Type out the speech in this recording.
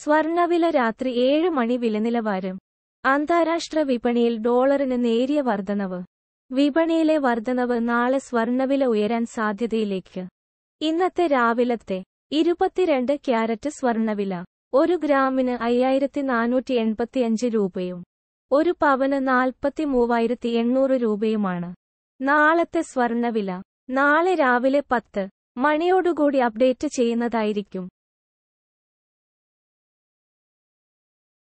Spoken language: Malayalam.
സ്വർണവില രാത്രി ഏഴ് മണി വില നിലവാരം അന്താരാഷ്ട്ര വിപണിയിൽ ഡോളറിന് നേരിയ വർധനവ് വിപണിയിലെ വർധനവ് നാളെ സ്വർണവില ഉയരാൻ സാധ്യതയിലേക്ക് ഇന്നത്തെ രാവിലത്തെ ഇരുപത്തിരണ്ട് ക്യാരറ്റ് സ്വർണവില ഒരു ഗ്രാമിന് അയ്യായിരത്തി നാനൂറ്റി എൺപത്തിയഞ്ച് രൂപയും ഒരു പവന് നാൽപ്പത്തി മൂവായിരത്തി എണ്ണൂറ് രൂപയുമാണ് നാളത്തെ സ്വർണവില നാളെ രാവിലെ പത്ത് മണിയോടുകൂടി അപ്ഡേറ്റ് ചെയ്യുന്നതായിരിക്കും